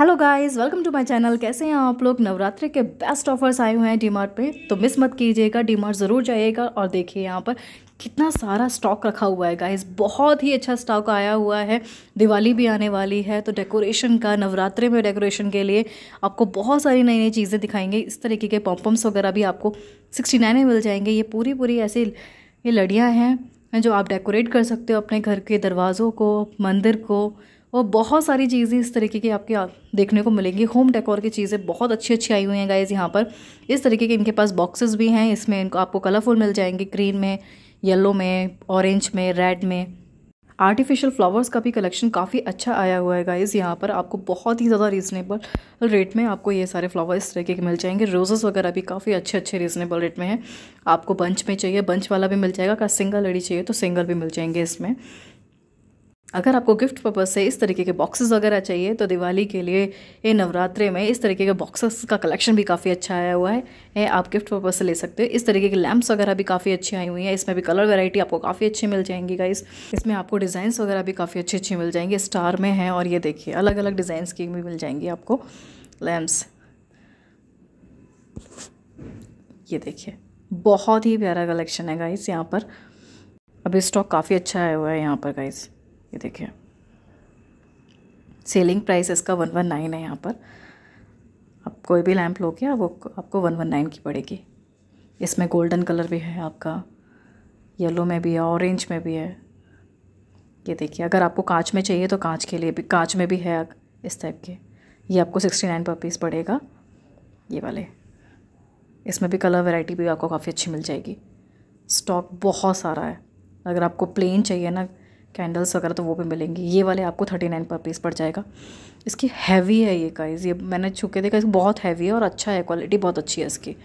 hello guys welcome to my channel कैसे हैं आप लोग नवरात्रि के बेस्ट ऑफर्स आए हुए हैं डीमार्ट पे तो मिस मत कीजिएगा डीमार्ट ज़रूर जाइएगा और देखिए यहाँ पर कितना सारा स्टॉक रखा हुआ है गाइस बहुत ही अच्छा स्टॉक आया हुआ है दिवाली भी आने वाली है तो डेकोरेशन का नवरात्रि में डेकोरेशन के लिए आपको बहुत सारी नई नई चीज़ें दिखाएंगे इस तरीके के पम्पम्स वगैरह भी आपको सिक्सटी नाइन में मिल जाएंगे ये पूरी पूरी ऐसी ये लड़ियाँ हैं जो आप डेकोरेट कर सकते हो अपने घर के दरवाज़ों को मंदिर को और बहुत सारी चीज़ें इस तरीके की आपके देखने को मिलेंगी होम डेकोर की चीज़ें बहुत अच्छी अच्छी आई हुई हैं गाइज़ यहाँ पर इस तरीके के इनके पास बॉक्सेस भी हैं इसमें इनको आपको कलरफुल मिल जाएंगे ग्रीन में येलो में ऑरेंज में रेड में आर्टिफिशियल फ्लावर्स का भी कलेक्शन काफ़ी अच्छा आया हुआ है गाइज़ यहाँ पर आपको बहुत ही ज़्यादा रीज़नेबल रेट में आपको ये सारे फ्लावर्स इस तरीके के मिल जाएंगे रोजेज़ वगैरह भी काफ़ी अच्छे अच्छे रीज़नेबल रेट में हैं आपको बंच में चाहिए बंच वाला भी मिल जाएगा अगर सिंगल लड़ी चाहिए तो सिंगल भी मिल जाएंगे इसमें अगर आपको गिफ्ट पर्पज़ से इस तरीके के बॉक्सेस वगैरह चाहिए तो दिवाली के लिए ये नवरात्रे में इस तरीके के बॉक्सेस का कलेक्शन भी काफ़ी अच्छा आया हुआ है ये आप गिफ्ट पर्पज़ से ले सकते हो इस तरीके के लैम्प्स वगैरह भी काफ़ी अच्छी आई हुई हैं इसमें भी कलर वैरायटी आपको काफ़ी अच्छी मिल जाएंगी गाइस इसमें आपको डिज़ाइंस वगैरह भी काफ़ी अच्छी अच्छी मिल जाएंगी स्टार में है और ये देखिए अलग अलग डिज़ाइंस की भी मिल जाएंगी आपको लैम्प्स ये देखिए बहुत ही प्यारा कलेक्शन है गाइस यहाँ पर अभी स्टॉक काफ़ी अच्छा आया हुआ है यहाँ पर गाइस ये देखिए सेलिंग प्राइस इसका वन वन नाइन है यहाँ पर आप कोई भी लैम्प लोगे वो आपको वन वन नाइन की पड़ेगी इसमें गोल्डन कलर भी है आपका येलो में भी है ऑरेंज में भी है ये देखिए अगर आपको कांच में चाहिए तो कांच के लिए भी कांच में भी है इस टाइप के ये आपको सिक्सटी नाइन पर पीस पड़ेगा ये वाले इसमें भी कलर वैरायटी भी आपको काफ़ी अच्छी मिल जाएगी स्टॉक बहुत सारा है अगर आपको प्लेन चाहिए ना कैंडल्स वगैरह तो वो भी मिलेंगी ये वाले आपको थर्टी नाइन पर पीस पड़ जाएगा इसकी हैवी है ये काइज़ ये मैंने छू के देखा इसको बहुत हैवी है और अच्छा है क्वालिटी बहुत अच्छी है इसकी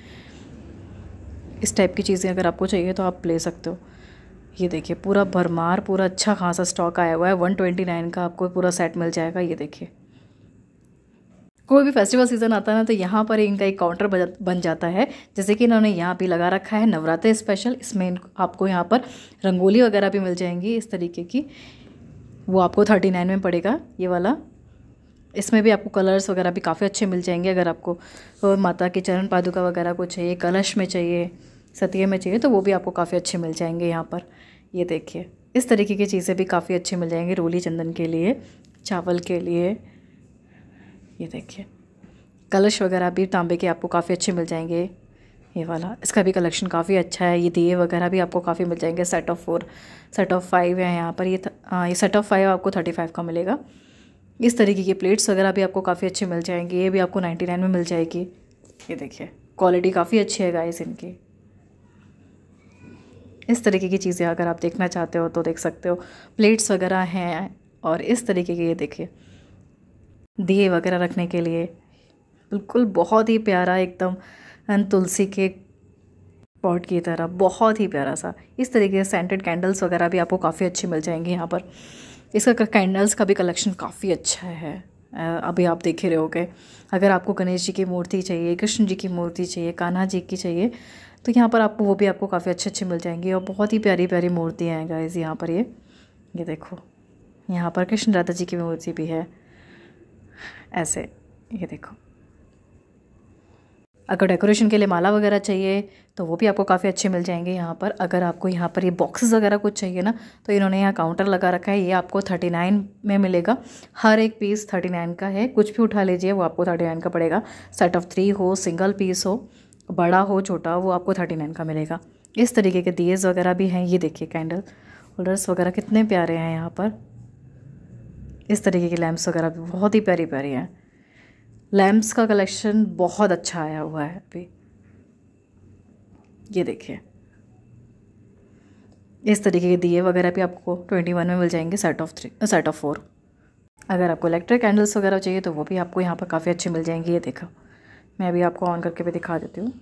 इस टाइप की चीज़ें अगर आपको चाहिए तो आप ले सकते हो ये देखिए पूरा भरमार पूरा अच्छा खासा स्टॉक आया हुआ है वन ट्वेंटी नाइन का आपको पूरा सेट मिल जाएगा ये देखिए कोई भी फेस्टिवल सीज़न आता है ना तो यहाँ पर इनका एक काउंटर बन जाता है जैसे कि इन्होंने यहाँ भी लगा रखा है नवरात्र स्पेशल इसमें इन आपको यहाँ पर रंगोली वगैरह भी मिल जाएंगी इस तरीके की वो आपको थर्टी नाइन में पड़ेगा ये वाला इसमें भी आपको कलर्स वगैरह भी काफ़ी अच्छे मिल जाएंगे अगर आपको तो माता के चरण पादुका वगैरह को चाहिए कलश में चाहिए सतिये में चाहिए तो वो भी आपको काफ़ी अच्छे मिल जाएंगे यहाँ पर ये देखिए इस तरीके की चीज़ें भी काफ़ी अच्छी मिल जाएंगी रोली चंदन के लिए चावल के लिए ये देखिए कलश वगैरह भी तांबे के आपको काफ़ी अच्छे मिल जाएंगे ये वाला इसका भी कलेक्शन काफ़ी अच्छा है ये दिए वगैरह भी आपको काफ़ी मिल जाएंगे set of four set of five है यहाँ पर ये आ, हाँ, ये सेट ऑफ़ फाइव आपको थर्टी फाइव का मिलेगा इस तरीके की प्लेट्स वगैरह भी आपको काफ़ी अच्छी मिल जाएंगी ये भी आपको नाइन्टी नाइन में मिल जाएगी ये देखिए क्वालिटी काफ़ी अच्छी है गाइस इनकी इस तरीके की चीज़ें अगर आप देखना चाहते हो तो देख सकते हो प्लेट्स वगैरह हैं और इस तरीके के ये देखिए दिए वगैरह रखने के लिए बिल्कुल बहुत ही प्यारा एकदम तुलसी के पॉट की तरह बहुत ही प्यारा सा इस तरीके से सेंटेड कैंडल्स वगैरह भी आपको काफ़ी अच्छी मिल जाएंगी यहाँ पर इसका कैंडल्स का भी कलेक्शन काफ़ी अच्छा है अभी आप देख ही रहे गए अगर आपको गणेश जी की मूर्ति चाहिए कृष्ण जी की मूर्ति चाहिए कान्हा जी की चाहिए तो यहाँ पर आपको वो भी आपको काफ़ी अच्छे अच्छे मिल जाएंगे और बहुत ही प्यारी प्यारी मूर्तियाँ हैं गाइज यहाँ पर ये ये देखो यहाँ पर कृष्ण राधा जी की मूर्ति भी है ऐसे ये देखो अगर डेकोरेशन के लिए माला वगैरह चाहिए तो वो भी आपको काफ़ी अच्छे मिल जाएंगे यहाँ पर अगर आपको यहाँ पर ये बॉक्सेस वगैरह कुछ चाहिए ना तो इन्होंने यहाँ काउंटर लगा रखा है ये आपको थर्टी नाइन में मिलेगा हर एक पीस थर्टी नाइन का है कुछ भी उठा लीजिए वो आपको थर्टी नाइन का पड़ेगा सेट ऑफ थ्री हो सिंगल पीस हो बड़ा हो छोटा वो आपको थर्टी नाइन का मिलेगा इस तरीके के दिएज़ वगैरह भी हैं ये देखिए कैंडल होल्डर्स वगैरह कितने प्यारे हैं यहाँ पर इस तरीके की लैम्प्स वगैरह भी बहुत ही प्यारी प्यारी हैं लैम्प्स का कलेक्शन बहुत अच्छा आया हुआ है अभी ये देखिए इस तरीके के दिए वगैरह भी आपको ट्वेंटी वन में मिल जाएंगे set of three set of four अगर आपको इलेक्ट्रिक कैंडल्स वगैरह चाहिए तो वो भी आपको यहाँ पर काफ़ी अच्छे मिल जाएंगे ये देखो मैं अभी आपको ऑन करके भी दिखा देती हूँ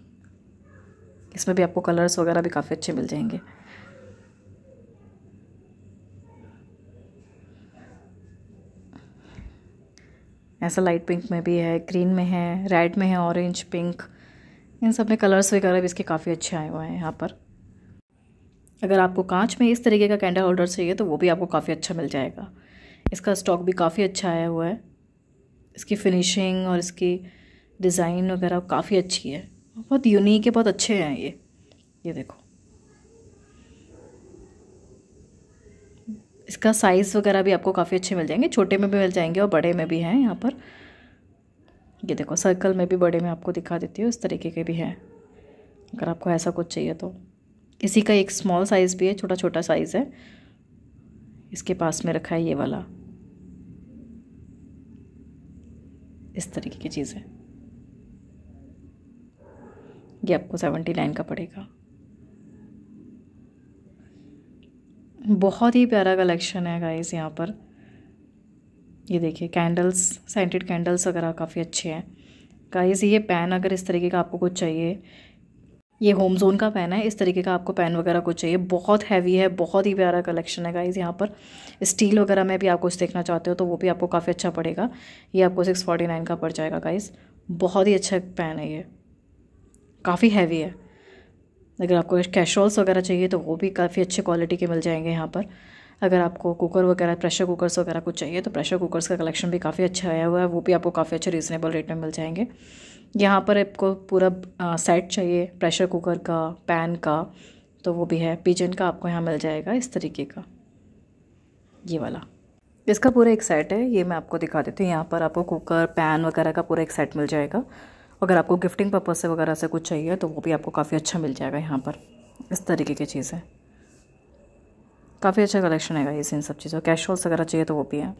इसमें भी आपको कलर्स वगैरह भी काफ़ी अच्छे मिल जाएंगे ऐसा लाइट पिंक में भी है ग्रीन में है रेड में है ऑरेंज पिंक इन सब में कलर्स वगैरह भी इसके काफ़ी अच्छे आए हुए हैं यहाँ पर अगर आपको कांच में इस तरीके का कैंडल होल्डर चाहिए तो वो भी आपको काफ़ी अच्छा मिल जाएगा इसका स्टॉक भी काफ़ी अच्छा आया हुआ है इसकी फिनिशिंग और इसकी डिज़ाइन वगैरह काफ़ी अच्छी है बहुत यूनिक है बहुत अच्छे हैं ये ये देखो इसका साइज़ वगैरह भी आपको काफ़ी अच्छे मिल जाएंगे छोटे में भी मिल जाएंगे और बड़े में भी हैं यहाँ पर ये देखो सर्कल में भी बड़े में आपको दिखा देती हूँ इस तरीके के भी हैं अगर आपको ऐसा कुछ चाहिए तो इसी का एक स्मॉल साइज़ भी है छोटा छोटा साइज़ है इसके पास में रखा है ये वाला इस तरीके की चीज़ें ये आपको सेवेंटी नाइन का पड़ेगा बहुत ही प्यारा कलेक्शन है गाइस यहाँ पर ये देखिए कैंडल्स सेंटेड कैंडल्स वगैरह काफ़ी अच्छे हैं गाइस ये पैन अगर इस तरीके का आपको कुछ चाहिए ये होम जोन का पैन है इस तरीके का आपको पैन वगैरह कुछ चाहिए बहुत हैवी है बहुत ही प्यारा कलेक्शन है गाइज़ यहाँ पर स्टील वगैरह में भी आप कुछ देखना चाहते हो तो वो भी आपको काफ़ी अच्छा पड़ेगा ये आपको सिक्स नाइन का पड़ जाएगा गाइज़ बहुत ही अच्छा पैन है ये काफ़ी हैवी है अगर आपको कैशरोल्स वगैरह चाहिए तो वो भी काफ़ी अच्छे क्वालिटी के मिल जाएंगे यहाँ पर अगर आपको कुकर वगैरह प्रेशर कुकर्स वगैरह कुछ चाहिए तो प्रेशर कुकर्स का कलेक्शन भी काफ़ी अच्छा आया हुआ है वो भी आपको काफ़ी अच्छे रीज़नेबल रेट में मिल जाएंगे यहाँ पर आपको पूरा सेट चाहिए प्रेशर कुकर का पैन का तो वो भी है पिजन का आपको यहाँ मिल जाएगा इस तरीके का ये वाला इसका पूरा एक सेट है ये मैं आपको दिखा देती हूँ यहाँ पर आपको कुकर पैन वगैरह का पूरा एक सेट मिल जाएगा अगर आपको गिफ्टिंग पर्पज़ से वगैरह से कुछ चाहिए तो वो भी आपको काफ़ी अच्छा मिल जाएगा यहाँ पर इस तरीके की चीज़ें काफ़ी अच्छा कलेक्शन है इस इन सब चीज़ों कैशुअल्स वगैरह चाहिए तो वो भी है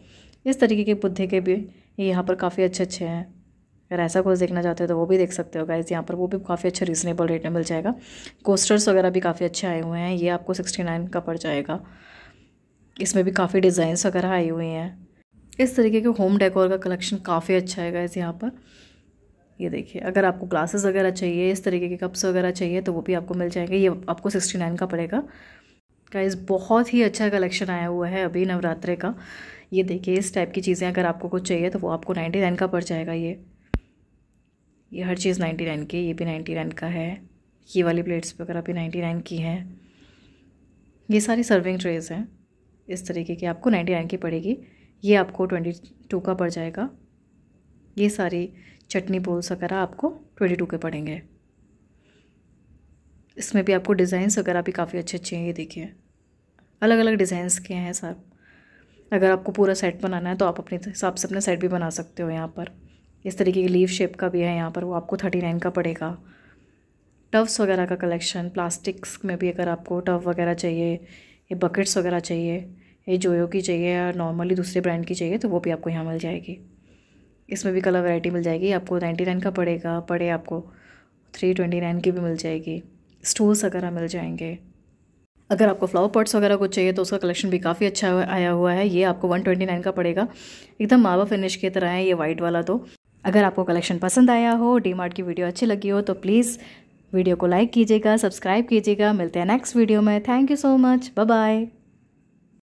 इस तरीके के बुद्धे के भी यहाँ पर काफ़ी अच्छे अच्छे हैं अगर ऐसा कुछ देखना चाहते हो तो वो भी देख सकते हो गाइज़ यहाँ पर वो भी काफ़ी अच्छा रीज़नेबल रेट में मिल जाएगा कोस्टर्स वगैरह भी काफ़ी अच्छे आए हुए हैं ये आपको सिक्सटी नाइन का पड़ जाएगा इसमें भी काफ़ी डिज़ाइंस वगैरह आई हुई हैं इस तरीके के होम डेकोर का कलेक्शन काफ़ी अच्छा है गाइज़ यहाँ पर ये देखिए अगर आपको ग्लासेस वगैरह चाहिए इस तरीके के कप्स वगैरह चाहिए तो वो भी आपको मिल जाएंगे ये आपको सिक्सटी नाइन का पड़ेगा गाइस बहुत ही अच्छा कलेक्शन आया हुआ है अभी नवरात्रे का ये देखिए इस टाइप की चीज़ें अगर आपको कुछ चाहिए तो वो आपको नाइन्टी नाइन का पड़ जाएगा ये ये हर चीज़ नाइन्टी नाइन की ये भी नाइन्टी नाइन का है ये वाली प्लेट्स वगैरह भी नाइन्टी नाइन की हैं ये सारी सर्विंग ट्रेज हैं इस तरीके की आपको नाइन्टी नाइन की पड़ेगी ये आपको ट्वेंटी टू का पड़ जाएगा ये सारे चटनी बोल्स वगैरह आपको ट्वेंटी टू के पड़ेंगे इसमें भी आपको डिज़ाइंस वगैरह भी काफ़ी अच्छे अच्छे हैं ये देखिए अलग अलग डिज़ाइंस के हैं सब अगर आपको पूरा सेट बनाना है तो आप अपने हिसाब से अपना सेट भी बना सकते हो यहाँ पर इस तरीके की लीव शेप का भी है यहाँ पर वो आपको थर्टी नाइन का पड़ेगा टव्स वगैरह का कलेक्शन प्लास्टिक्स में भी अगर आपको टव वगैरह चाहिए ये बकेट्स वगैरह चाहिए ये जोयो की चाहिए या नॉर्मली दूसरे ब्रांड की चाहिए तो वो भी आपको यहाँ मिल जाएगी इसमें भी कलर वैरायटी मिल जाएगी आपको नाइन्टी नाइन का पड़ेगा पड़े आपको थ्री ट्वेंटी नाइन की भी मिल जाएगी स्टोल्स वगैरह मिल जाएंगे अगर आपको फ्लावर पॉट्स वगैरह कुछ चाहिए तो उसका कलेक्शन भी काफ़ी अच्छा आया हुआ है ये आपको वन ट्वेंटी नाइन का पड़ेगा एकदम मावा फिनिश की तरह है ये वाइट वाला तो अगर आपको कलेक्शन पसंद आया हो डी मार्ट की वीडियो अच्छी लगी हो तो प्लीज़ वीडियो को लाइक कीजिएगा सब्सक्राइब कीजिएगा मिलते हैं नेक्स्ट वीडियो में thank you so much bye bye